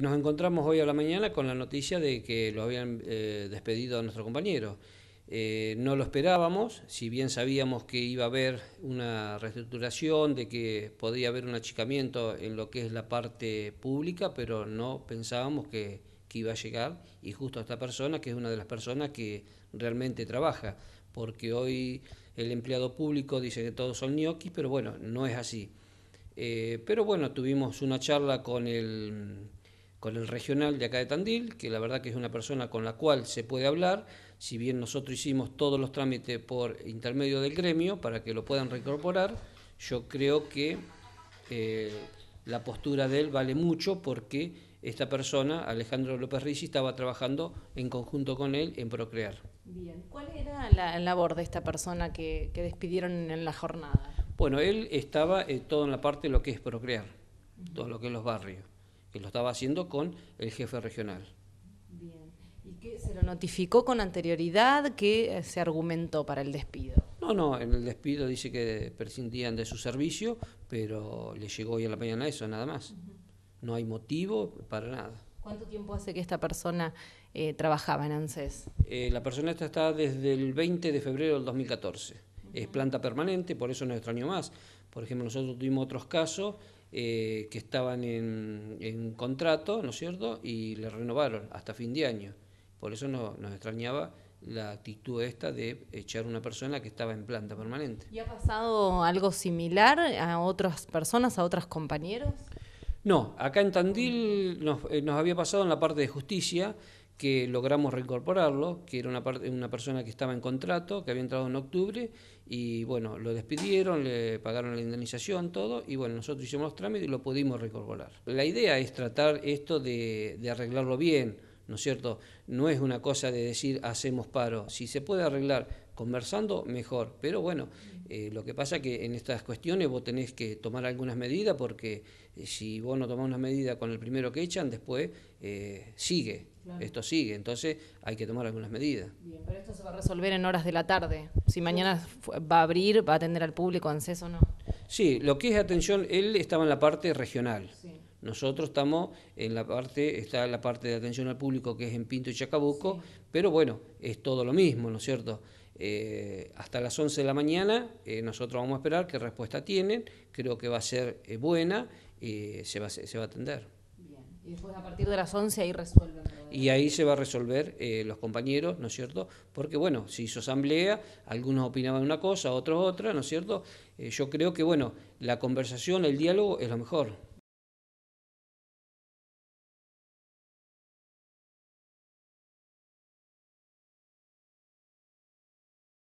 Nos encontramos hoy a la mañana con la noticia de que lo habían eh, despedido a nuestro compañero. Eh, no lo esperábamos, si bien sabíamos que iba a haber una reestructuración, de que podía haber un achicamiento en lo que es la parte pública, pero no pensábamos que, iba a llegar y justo esta persona, que es una de las personas que realmente trabaja, porque hoy el empleado público dice que todos son ñoquis, pero bueno, no es así. Eh, pero bueno, tuvimos una charla con el con el regional de acá de Tandil, que la verdad que es una persona con la cual se puede hablar, si bien nosotros hicimos todos los trámites por intermedio del gremio para que lo puedan reincorporar, yo creo que eh, la postura de él vale mucho porque esta persona, Alejandro López Rizzi, estaba trabajando en conjunto con él en Procrear. Bien, ¿cuál era la labor de esta persona que, despidieron en la jornada? Bueno, él estaba eh, todo en la parte de lo que es Procrear, todo lo que es los barrios que lo estaba haciendo con el jefe regional. Bien. ¿Y qué se lo notificó con anterioridad? ¿Qué eh, se argumentó para el despido? No, no, en el despido dice que prescindían de su servicio, pero le llegó hoy a la mañana eso, nada más. No hay motivo para nada. ¿Cuánto tiempo hace que esta persona eh, trabajaba en ANSES? Eh, la persona esta está desde el 20 de febrero del 2014. Es planta permanente, por eso no extraño más. Por ejemplo, nosotros tuvimos otros casos eh, que estaban en, contrato, ¿no es cierto? Y le renovaron hasta fin de año. Por eso nos extrañaba la actitud esta de echar una persona que estaba en planta permanente. ¿Y ha pasado algo similar a otras personas, a otros compañeros? No, acá en Tandil eh, nos había pasado en la parte de justicia que logramos reincorporarlo, que era una, una persona que estaba en contrato, que había entrado en octubre, y bueno, lo despidieron, le pagaron la indemnización, todo, y bueno, nosotros hicimos los trámites y lo pudimos reincorporar. La idea es tratar esto de arreglarlo bien, ¿no es cierto? No es una cosa de decir hacemos paro, si se puede arreglar conversando mejor. Pero bueno, eh, lo que pasa es que en estas cuestiones vos tenés que tomar algunas medidas porque eh, si vos no tomás una medida con el primero que echan, después eh, sigue, esto sigue. Entonces hay que tomar algunas medidas. Bien, pero esto se va a resolver en horas de la tarde. Si mañana va a abrir, va a atender al público en o no. Sí, lo que es atención, él estaba en la parte regional. Nosotros estamos en la parte, está la parte de atención al público que es en Pinto y Chacabuco, pero bueno, es todo lo mismo, ¿no es cierto? Eh, hasta las 11 de la mañana eh, nosotros vamos a esperar qué respuesta tienen, creo que va a ser eh, buena, se, va, se va a atender. Bien. Y después a partir de las 11 ahí resuelven. Y ahí se va a resolver los compañeros, ¿no es cierto? Porque bueno, se hizo asamblea, algunos opinaban una cosa, otros otra, ¿no es cierto? yo creo que bueno, la conversación, el diálogo es lo mejor.